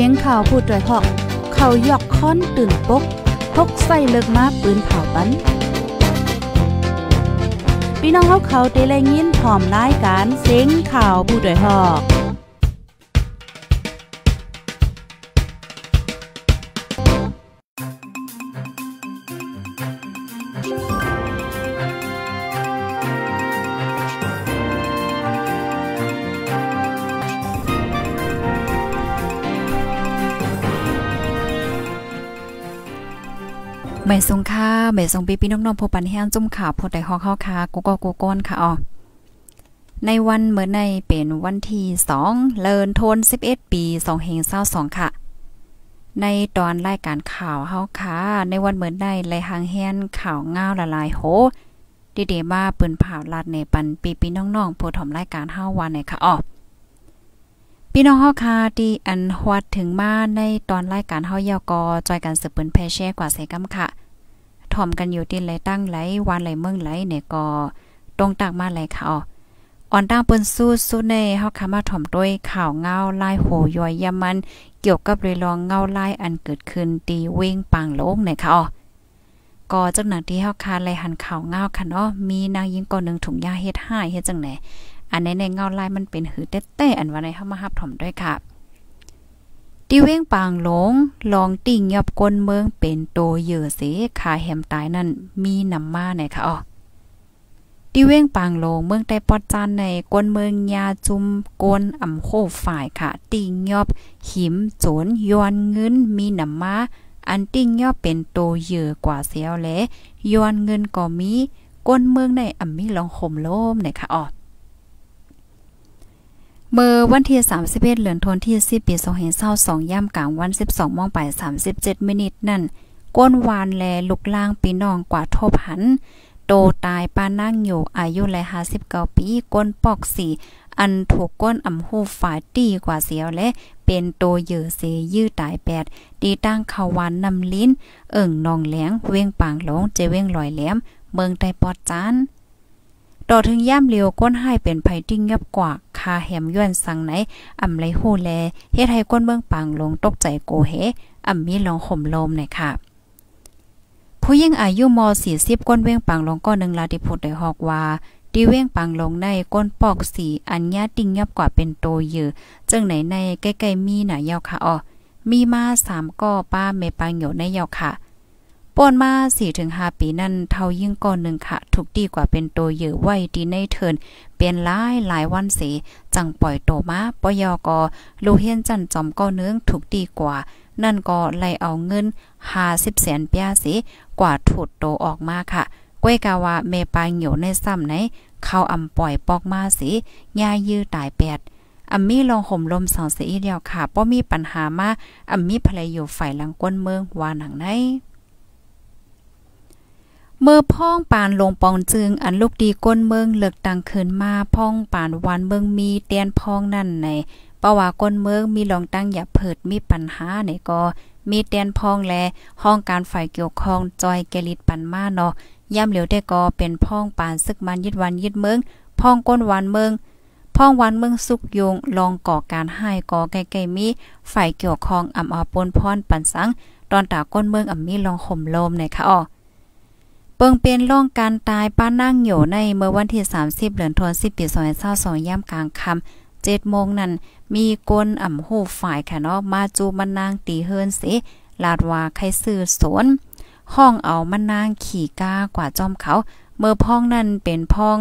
สียงข่าวพูดด้วยหอก เขายอกค้อนตื่นปกพกใส่เลิกมาปืนเผาปันพี่น้องเขาเขาเตะแรงยินหอมนายการเสียงข่าวผู้ด้วยหอกม่สงค่าแม่สงปีพี่น้องๆพบปันแห้งจุ่มข่าวพดได้ฮอกเฮาค่ะกูก็กูก้นค่ะอ๋อ ในวันเมื่อในเป็นวันที่2เลินโทน11ปี 2เฮง22ค่ะ ในตอนรายการข่าวเฮาค่ะ ในวันเมื่อในไลหางแฮนข่าวง้าวละลายโห ดีเดมาปืนผ่าลาดในปันปีปีน้องๆผู้ถมรายการเฮาวันในค่ะอ๋อพี่น้องเฮาค่ะที่อันฮวดถึงมาในตอนรายการเฮาเยาวกอจอยกันสืบปืนแพเช่กว่าเ่กำค่ะถ่อมกันอยู่ตีนไหลตั้งไหลวานไหลเมืองไหลเนี่ย ก็ตรงตากมาไหลค่ะอ๋ออ่อนตั้งเปิ้นสู้สู้ในเฮาค่ะมาถ่อมด้วยข่าวเงาลาย โหยอยยามันเกี่ยวกับเรลองเงาลายอันเกิดขึ้นตีเว้งปางโลกเนี่ยค่ะอ๋อก็จังหนังที่เฮาคาไลหันข่าวเงาค่ะเนาะมีนางยิงก่อนึงถุงยาเฮ็ดให้เฮ็ดจังไหน อันในในเงาลายมันเป็นหือแต้ๆอันว่าในเฮามาฮับถ่อมด้วยค่ะตีเว้งปางหลง ลองติ่งยอบกนเมืองเป็นโตเยอเสขาแหมตายนั่นมีนำมาไหนคะอ๋อตีเว้งปางลงเมืองใต้ปอดจันในกวนเมืองยาจุมกวนอ่ำโคฝ่ายค่ะติงยอบหิมโจนยอนเงินมีนำมา อันติงยอบเป็นโตเยอกว่าเสียวแลยอนเงินก็มีกวนเมืองในอ่ำมีลองห่มโลมี่ยคะอ๋อเมื่อวันที่31เดือนธันวาคมปี2522ย่ำกลางวัน 12มองไป37มินิทนั่น ก้นวานแลลุกล่างปีน้องกว่าทบหัน โตตายป้านั่งอยู่อายุเล59ปีก้นปอกสีอันถูกก้นอ่ำหูฝ่ายตีกว่าเสียวและเป็นโตเยือเสยื้อตายแปดตีตั้งเขาวานนำลิ้นเอิ่งนองแหลงเว้งปางหลงเจเว้งลอยแหลมเมืองไตปอดจานต่อถึงย่ามเลียวก้นให้เป็นไผติ้งยับกว่า คาแหมย้อนสังไหนอ่ำไรโูแลเฮ็ดให้ก้นเมื้องปังลงตกใจโกเฮอ่ำมีลองข่มลมหน่อยค่ะ ผู้ยิ่งอายุม .40 ก้นเว้งปังลงก็หนึ่งลาติพุดได้ฮอกว่าดีเว้งปังลงในก้นปอกสีอันญาติ่งยับกว่าเป็นโตเยือจังไหนในใกล้ๆมีหน่ะยาวค่ะอ๋อมีมาสามก้อป้าเมปังอยในยาวค่ะป่นมา4-5ปีนั่น เท่ายิ่งก่อนหนึ่งค่ะทุกดีกว่าเป็นโตเยอะไว้ดีในเทิน เป็นหลายหลายวันเสีจังปล่อยโตมาปยอกอ ลูเฮียนจันจอมก้อเนื้อทุกดีกว่า นั่นก็ไล่เอาเงิน50แสนเปียสิกว่าถูดโตออกมาค่ะก้วยกาวาเมปางอยู่ในซ้ำไหนเข้าอำปล่อยปอกมาสิยายื้อตายแปดอัมมี่ลองห่มลมสองเสียเดียวค่ะป้อมีปัญหามาอัมมี่ภรรยอยู่ฝ่ายหลังก้นเมืองว่าหนังไหนเมื่อพ่องปานลงปองจึงอันลูกดีก้นเมืองเลิกตังคืนมาพ่องปานวันเมืองมีเตียนพ่องนั่นในเพราะว่าก้นเมืองมีลองตั้งอย่าเผิดมีปัญหาในก็ มีเตียนพ่องและห้องการฝ่ายเกี่ยวข้องจอยแกลิดปันมาเนาะย่ำเหลียวได้ก็เป็นพ่องปานซึกมันยึดวันยึดเมืองพ่องก้นวันเมืองพ่องวันเมืองสุกยงลองก่อการให้ก่อไกลๆมีฝ่ายเกี่ยวข้องอ่ำอปนพรปันสังตอนตาก้นเมืองอ่ำมีลองข่มลมในค่ะอ๋อเปิงเป็นล่องการตายป้านั่งอยู่ในเมื่อวันที่ 30เดือนธันวาคมปี2 5 2 2ย่ามกลางค่ำเจ็ดโมงนั้นมีกนอ่ำหูฝ่าย ค่ะ เนาะมาจูมันนาง ตีเฮินสิ ลาดว่า ใครซื้อสนห้องเอามันนางขี่ก้า กว่าจอมเขา เมื่อพ้องนั้นเป็นพ้อง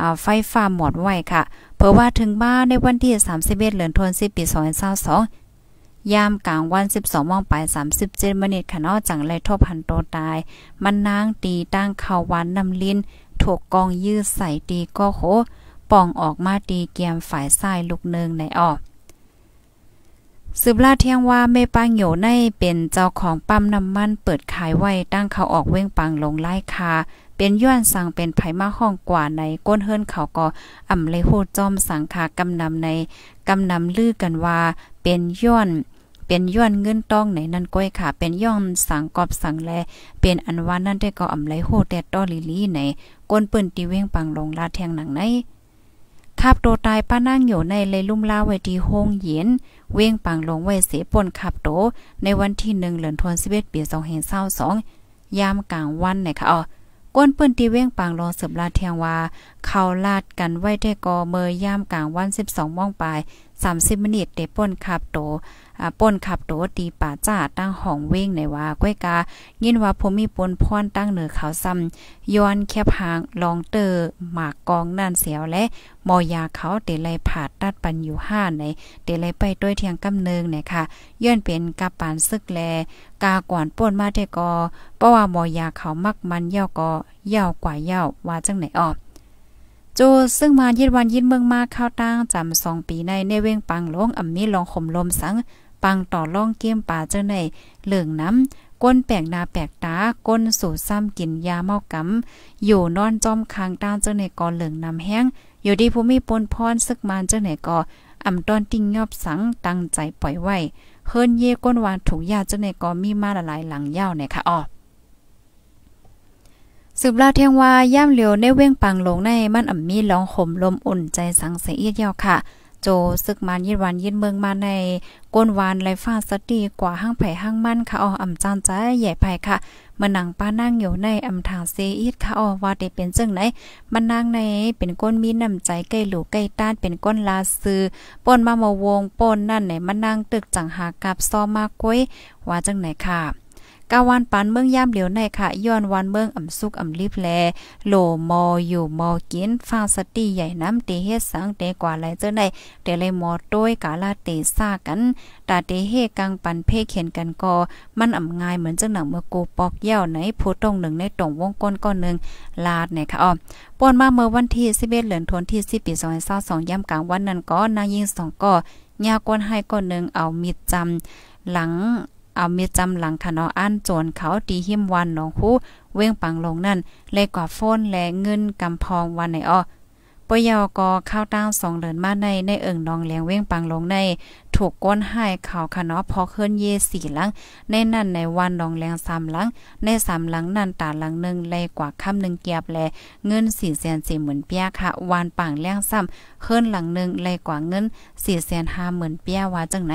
อไฟฟ้าหมดไว้ ค่ะเพราะว่าถึงบ้านในวันที่31เดือนธันวาคมปี2022ยามกลางวัน12มองไป37มินิทค่ะเนาะจังไรทบพันโตตาย มันนางตีตั้ง เขาวันนำลิ้น ถูกกองยือใส่ตีก็โหป่องออกมาตีเกียมฝ่ายซ้ายลูกหนึงในออกสืบลาเที่ยงว่าเมปังโหยใน เป็น เจ้าของปั๊มน้ำมันเปิดขายไว้ตั้งเขาออกเว้งปังลงไล่คา เป็นย้อนสั่งเป็นไผมาห้องกว่าในก้นเฮิรนเขาก็อ่ำเลยโหดจอมสังขากำนำในกำนำลือกันว่าเป็นย้อนเป็นย้อนเงินต้องไหนนั่นก้อยค่ะ เป็นย่อนสังกอบสังแล เป็นอันว่านั่นได้ก็อำไลโหแต่ต้อลิลี่ไหนก้นปืนตีเว้งปังลงลาแทงหนังในทับโตตายป้านั่งอยู่ในเลยลุ่มลาไว้ที่โฮงเย็นเว้งปังลงไว้เสปนขับโตในวันที่หนึ่งเหลือนทวนสิบเอ็ดปีสองเห็นเศร้าสองยามกลางวันไหนค่ะอ๋อก้นปืนตีเว้งปางรอเสิบลาเทียงว่าเขาลาดกันไว้ได้กอเมยยามกลางวัน12มองปลาย30มินิตเดป่นขับโตป่นขับโตตีป่าจ้า ตั้งห้องเว้งในว่าก้อยกา ยินว่าผมมีปนพรตั้งเหนือเขาซ้ำย้อนแคบหางลองเตอ หมากกองนั่นเสียวและมอยาเขาเตไลผาดตัดปันอยู่ห้าในเตไลไปด้วยเทียงกำเนิงเนี่ยค่ะย้อนเป็นกาปานซึกแล กาก่อนป่นมาเทกอเพราะว่ามอยาเขามักมันเย่าก็เย่ากว่าเย่าว่าจังไหนออกโจซึ่งมายินวันยินเมืองมาเข้าตั้งจำ2ปีในในเวงปังลงอำมีลองข่มลมสัง ปังต่อล่องเกมป่าเจ้าในเหลืองน้ำ ก้นแปลกนาแปลกตาก้นสู่ซ้ำกินยาเมากำอยู่นอนจอมคางตาเจ้าในก่อเหลืองน้ำแห้ง อยู่ดีภูมิปนพรซึกมานเจ้าใหนก่ออำตอนติ้งยอบสังตั้งใจปล่อยไว้เฮิรนเย่ก้นวางถุงยาเจ้าใหนก่อมีมาละลายหลังยาวเนี่ยค่ะอ๋อสืบลาเทียงว่าย่ามเหลียวในเว้งปังลงในมันอ่ำมีร้องข่มลมอุ่นใจสังเสียเอียดยาวค่ะ โจซึกมันยิดวันยิดเมืองมาในก้นวานไรฟ้าสตีกว่าห้างไผ่ห้างมั่นค่ะอออ่ำจานใจใหญ่ไผ่ค่ะมันนางป้านั่งอยู่ในอ่ำถางเซีีดค่ะอ่อว่าเด้เป็นจังไหนมันนางในเป็นก้นมีน้ำใจใกล้หลูใกล้ต้านเป็นก้นลาซื้อปนมามาวงปนนั่นไหนมันนางตึกจังหากับซ้อมากก้วยว่าจังไหนค่ะกาวันปันเมืองย่ามเหลียวในค่ะย้อนวันเมืองอ่ำสุกอ่ำลิบแลโหลมออยู่มอกินฟังสตีใหญ่น้ำเตเฮ็ดสังเตกว่าไหลเจ้าในเตเลยมอโต้ยกาลาเตซากันตาเตเฮกังปันเพ่เขียนกันกอมันอ่ำง่ายเหมือนเจ้าหนังเมื่อกูปอกเย่าไหนผู้ตรงหนึ่งในตรงวงก้นก้อนหนึ่งลาดในค่ะอ๋อปนมาเมื่อวันที่11เหลือนทนที่10ปี2022ย่ำกลางวันนั้นก็นางยิงสองก่อยากวนให้ก้อนหนึ่งเอามีดจำหลังเอาเมจำหลังคะเนาะอันโจรเขาตีหิมวันหนองคูเว้งปังลงนั่นแลกว่าโฟนและเงินกำพองวันไหนอ้อปยอก็ข้าตั้งสองเดอนมาในในเอิงนองเลี้ยงเว้งปังลงใน ถูกก้นหายข่าวคะเนาะพอเคลื่อนเยสี่หลังในนั่นในวันนองเลี้ยงสามหลัง ในสามหลังนั่นตาหลังหนึ่งเลยกว่าค่ำหนึ่งเกียบแลเงินสี่แสนสี่หมื่นเปียค่ะวันปังเลี้ยงซ้ำเคลื่อนหลังหนึ่งเลยกว่าเงินสี่แสนห้าหมื่นเปียว่าจังไหน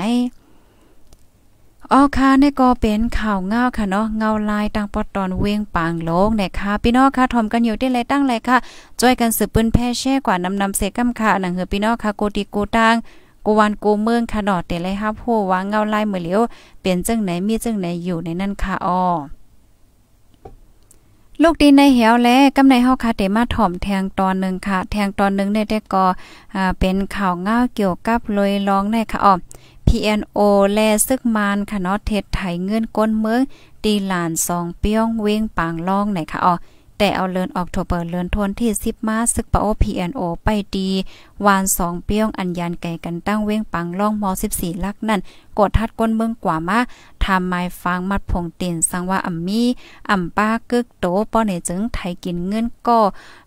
อ๋อค่ะนี่ก็เป็นข่าวเงาค่ะเนาะเงาลายตังปอตอนเวงปางโลกเนี่ยค่ะพี่น้องค่ะทอมกันอยู่ที่ไรตั้งไรค่ะจ่อยกันสืบปืนแพ่แช่กว่านำนำเซกัมค่ะหนังเหือพี่น้องค่ะโกติโกตังกวันกูเมืองค่ะดอดแต่ไรฮับโหว่าเงาลายเมือเหลียวเปลี่ยนจังไหนมีจังไหนอยู่ในนั่นค่ะอ๋อลูกดีในเหวและกำในเฮาคาเตมาถ่อมแทงตอนนึงค่ะแทงตอนนึงในแต่ก็อ่าเป็นข่าวง้าวเกี่ยวกับลอยลองไนค่ะอ๋อ PNO และซึกมานค่ะเนาะเทศไทยเงินก้นเมืองตีหลานสองเปียงเวงปางล่องไหนค่ะอ๋อแต่เอาเลินออกโทเปิดเลินทวนที่ซิบมาซึกปะโอพีเอ็นโอ ไปดี วานสองเปี้ยงอัญญานไก่กันตั้งเว้งปังล่องมอสสิบสี่ลักนั่นกดทัดก้นเบื้องกว่ามาทำไม้ฟังมัดผงเตีนสังว่าอ่ำมีอ่ำป้ากึกโตป้อในจึง ไทยกินเงินก็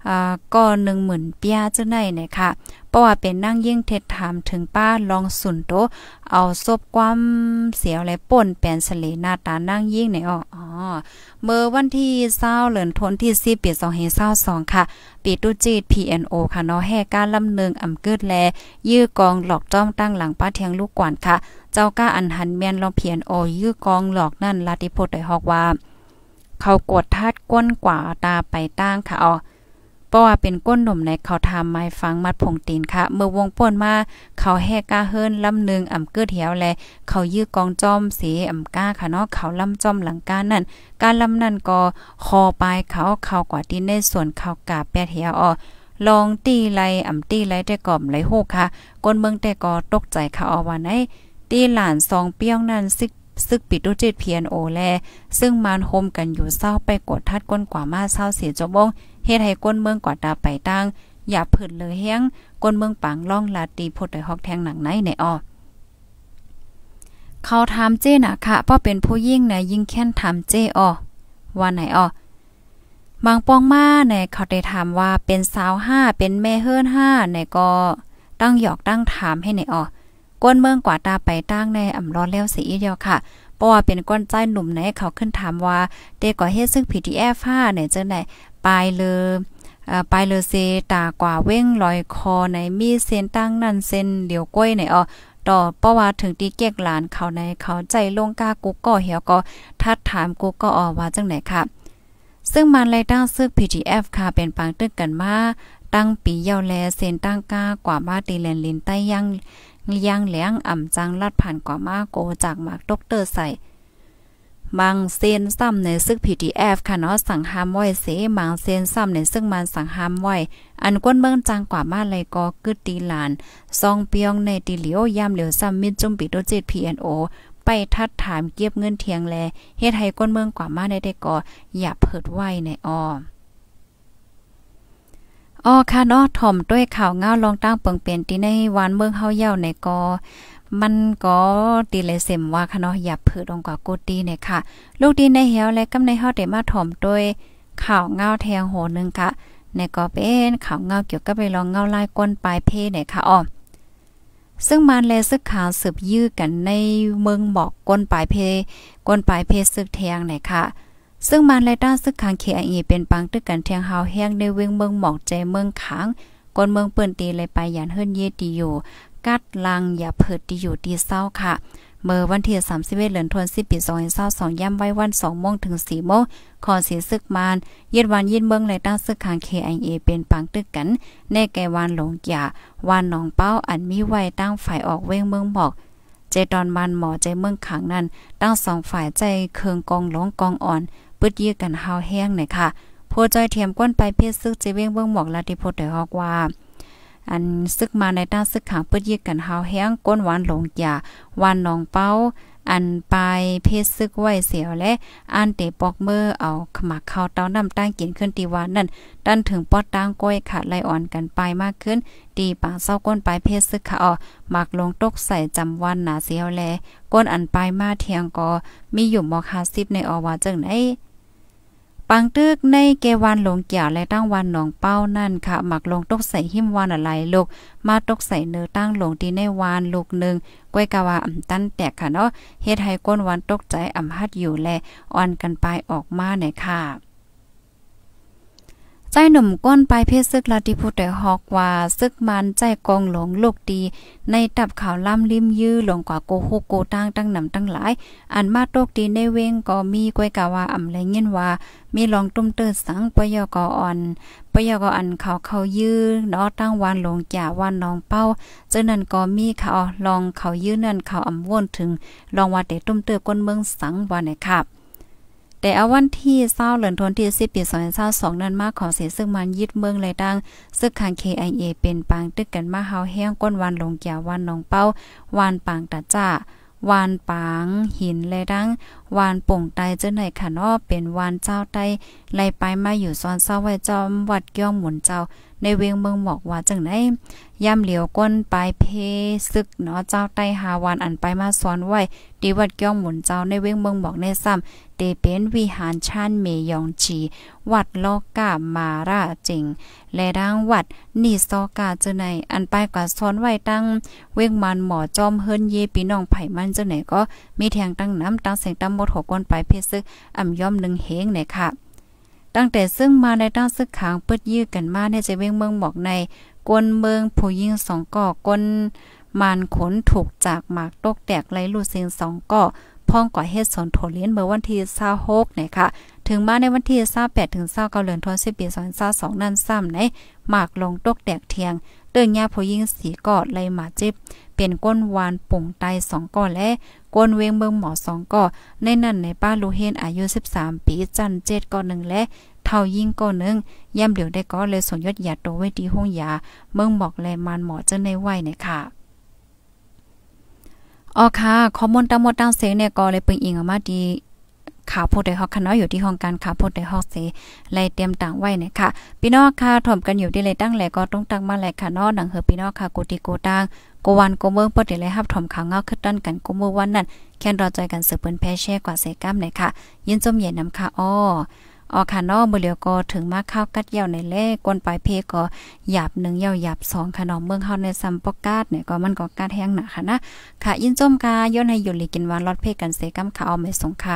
อ่าก็หนึ่งหมื่นเปียจะไหนเนี่ย ค่ะเพราะว่าเป็นนั่งยิ่งเท็ดถามถึงป้าลองสุนโตเอาซบความเสียวะไรป่นแปนเสเลนาตานั่งยิ่งไหนอ๋อเมื่อวันที่เศร้าเหลือนทนที่ซีปียสองเฮเศร้าสองค่ะปีตุจีด PNO ค่ะเนาะแห่การลำเนิงอำเกิดแล ยื้อกองหลอกจ้อมตั้งหลังป้าเทียงลูกกวนค่ะ เจ้าก้าอันหันเมียนลอง PNO ยื้อกองหลอกนั่น ลาติโพดได้ฮอกว่า เขากดทาดก้นกว่าตาไปตั้งค่ะอ๋อราะว่าเป็นก้นหนุ่มในเขาทำไม้ฟังมัดผงตีนค่ะ เมื่อวงป่วนมาเขาแหกกาเฮิรนลำนึงอ่ำเกิอเหียวแล เขายื้อกองจอมสีอ่ำก้าค่ะเนาะเขาลำจอมหลังกานั่นการลำนั่นก็คอปลายเขาเขากว่าตีนในส่วนเขากาแปดเหียวออลองตีไลอ่ำตีไลแต่ก่อมไลโฮกค่ะก้นเมืองแต่ก็ตกใจค่ะอว่าไหนตีหลานซองเปี้ยงนั่นซึกซึกปิดดูวยจิตเพียนโอแล ซึ่งมานโฮมกันอยู่เศร้าไปกดทัดก้นกว่ามาเศร้าเสียจบวงเฮ็ดให้ก้นเมืองกว่าตาไปตั้ง อย่าผืดเลยแห้งก้นเมืองปังล่องลาตีพดดอยฮอกแทงหนังไหนในออเขาถามเจ้น่ะค่ะราอเป็นผู้ยิ่งนะยิ่งแค้นถามเจ้ออว่าไหนออบางปองมาเนี่ยเขาได้ถามว่าเป็นสาวห้าเป็นแม่เฮร์นห้าเนก็ตั้งหยอกตั้งถามให้ในออก้นเมืองกว่าตาไปตั้งในอ่ำร้อนแล้วสีเดียวค่ะปพราะว่าเป็นก้อนใจหนุ่มไหนเขาขึ้นถามว่าเตก่อเฮ็ดซึ่ง PDF 5ไหนจังไหนปายเลยปลายเลเซตากว่าเว้งลอยคอในมีเส้นตั้งนั่นเส้นเดียวก้อยไหนอ่อต่อเพราะว่าถึงตีเก๊กหลานเขาในเขาใจลงกากูก็เหี่ยวก็ทัดถามกูก็ออว่าจังไหนค่ะซึ่งมันไลตั้งซึ่ง p d f ค่ะเป็นปังตึกกันมาตั้งปีเยาวแลเซนตั้งกากว่ามาตีแลนลินใต้ยังย่างแหลงอ่ำจัง ลัดผ่านกว่ามาโกจากมากดกเตอร์ใส่มังเซนซ้ำในซึก PDF ค่ะ เนาะสั่งห้ามไว้เสมังเซนซ้ำในซึ่งมัน สั่งห้ามไว้ อันก้นเมืองจังกว่ามาเลยก็กืดตีหลานซองเปียงในตีเหลียวยามเหลียวซ้ำมิดจุ่มปิดโดเจ็ด PNO ไปทัดถาม เก็บเงินเทียงแลเฮ็ดให้ก้นเมืองกว่ามาได้ได้ก่ออย่าเพิดไว้ในอออ้อค่ะเนาะถ่อมด้วยข่าวเงาลองตั้งเปิงเปลี่ยนที่ในวานเมืองเฮาเย่าในกอมันก็ตีเลยเสมว่าค่ะเนาะอย่าเพื่องกว่าโกตีเนี่ยค่ะ ลูกดีในเหี่ยวและกำในเฮาได้มาถ่อมด้วยข่าวเงาแทงโหนึงค่ะ ในก็เป็นข่าวเงาเกี่ยวกับไปลองเงาลายก้นปลายเพ่เนี่ยค่ะอ๋อซึ่งมันแลซึกขาวสืบยื้อกันในเมืองบอกก้นปลายเพก้นปลายเพศซึกแทงเนี่ยค่ะซึ่งมันไลต้าซึกคางเคอเป็นปังตึกกันเทียงเฮาแห้งในเวงเมืองหมอกใจเมืองขางก้นเมืองเปิ่นตีเลยไปหยานเฮิรนเยติอยู่ กัดลังอย่าเผิดตีอยู่ตีเศร้าค่ะ เมื่อวันที่31เดือนธันวาคมปี2022ย่ำไว้วัน2โมงถึง4โมงขอสีซึกมานเย็นวันยินเมืองไลต้าซึกคางคไอเอเป็นปังตึกกันแน่แกวันหลงหยาวันหนองเป้าอันมีไว้ตั้งฝ่ายออกเวงเมืองหมอกเจดอนมันหมอใจเมืองขังนั้น ตั้งสองฝ่ายใจเคืองกองหลงกองอ่อนปืดเยื่กันเหาแห้งหน่อยค่ะโพจอยเทียมก้นไปเพชรซึกจะเว้งเบื้องหมอกลาติโพดได้ฮอกว่า อันซึกมาในต้าซึกขางปืดเยื่ยกันเหาแห้งก้นหวานหลงยาวานนองเป้า อันปลายเพชรซึกไหวเสียวและอันเตปอกเมื่อเอาขมักเข้าเต้าน้ำตั้งกินขึ้นตีวานนั่นดันถึงปอดตั้งก้อยขาดไลอ่อนกันไปมากขึ้นตีปางเศร้าก้นปลายเพชรซึกขาออหมักลงตกใส่จำวันหนาเสียวแลก้นอันปลายมาเทียงกอมีอยู่มอคาซิบในอวาจึงไหนปังตึกในเกวันหลงเกี่ยวและตั้งวันหนองเป้านั่นค่ะหมักลงตกใส่หิมวันอะไรลูกมาตกใส่เนื้อตั้งหลงที่ในวานลูกหนึ่งก้วยกะว่าอ่ำตั้นแตกค่ะเนาะเฮ็ดให้ก้นวันตกใจอ่ำฮัดอยู่และอ่อนกันไปออกมาหนค่ะจหนุ่มก้นไปเพศซึกลาติพุแต่ฮอกว่าซึกมันใจกองหลงลูกดีในตับขาวล่ำริมยื้อหลงกว่าโกโฮโกตั้งตั้งนำตั้งหลายอันมาโตกดีในเวงก็มีก้อยกะว่าอ่ำไรเงี้ยว่ามีลองตุ้มเติร์สังปยกอ่อนปยกอันเขาเขายื้อเนาะตั้งวันหลงจ่าวันน้องเป้าเจนั่นก็มีเขาลองเขายื้อนั่นเขาอ่ำวนถึงลองว่าเตตุ้มเติร์ก้นเมืองสังวันนะครับแต่เอาวันที่เศร้าเหลือนทนที่10ปี2022นั้นมาขอเสียซึ่งมันยึดเมืองเลยดังซึ่งคาง KIA เป็นปางตึกกันมาเฮาแห้งก้นวันลงแก่วันนองเป้าวันปางตะจ้าวานปางหินแลยดังวานป่งไตเจ้าไหนข่ะนอเป็นวานเจ้าไตไล่ไปมาอยู่ซ้อนเศร้าไว้จอมวัดย่องหมุนเจ้าในเวียงเมืองหมอกว่าจังได้ย่ำเหลียวก้นปลายเพซึกเนาะเจ้าใต้หาวันอันไปมาสอนไว้ดีวัดเกี้ยงหมุนเจ้าในเวียงเมืองหมอกในซ้ำเตเป็นวิหารชานเมยองจีวัดลอกกามาราจิง และดังวัดนี่ซอกาเจอในอันไปกว่า้อนไว้ตั้งเวงมันหมอจอมเฮิรนเยปีน้องไผ่มันเจ้ไหนก็มีแทงตั้งน้ำตั้งเสียงตั้งหมดหกคนปลายเพซึกอ่าย่อมหนึ่งเฮงไหนค่ะตั้งแต่ซึ่งมาในตั้งซึกขางเปิดยื้อกันมาเนี่ยจะเวงเมืองบอกในกวนเมืองผู้ยิงสองก่อกวนมานขนถูกจากหมากตกแตกไหลลูดเซงสองก่อพ่องก่อเฮ็ดสนโถเลียนเมื่อวันที่26นะคะถึงมาในวันที่28ถึง29เดือนธันวาคมปี2022นั่นซ้ำในหมากลงตกแตกเทียงเตือนยาผู้ยิงสีก่อไหลหมาจิบเป็นก้นวานปุ่งไต2ก่อและกวนเวงเบิงหมอสองก่อในนั้นในป้าลูเฮนอายุ 13 ปีจันเจ็ดก่อหนึ่งและเท่ายิ่งก่อหนึ่งย่ำเหล๋ยวได้ก็เลยสนยศยาโตไว้ดีห้องยา เมืองบอกแลมานหมอเจ้าในไหวเนี่ยค่ะ อ๋อค่ะข้อมูลตั้งหมดตั้งเสียงเนี่ยก็เลยเปิงอิงออกมาดีข่าวโพดไดฮอกค่ะเนาะอยู่ที่ห้องการข่าวโพดไดฮอกเสไล่เตรียมต่างไว้เนี่ยค่ะ พี่น้องค่ะถ่อมกันอยู่ที่เลยตั้งแหลก็ต้องตั้งมาแหลค่ะเนาะหนังเฮอพี่น้องค่ะกูติโกตั้งกวันกเมืองเปิดเลยครับถ่อมข่าวเงาขึ้นต้นกันกูเมื่อวันนั้นแค่รอใจกันเสือเปิ้นแพ้แช่กว่าเสก้ามเนยค่ะ ยินจมเย็นนำค่ะอ้อออค่ะนอมือเหลียวก็ถึงมาข้าวกัดเยาวในแลกกวนปลายเพก็หยาบหนึ่งยาวหยาบสองค่ะนมอเมืองเฮาในซัมปอกกาดเนี่ยก็มันก็กาดแห้งหนะค่ะนะค่ะ ยินจมกาย้อนให้อยู่ลีกินวันลอดเพกันเสกำข่เอาไม่สงค่ะ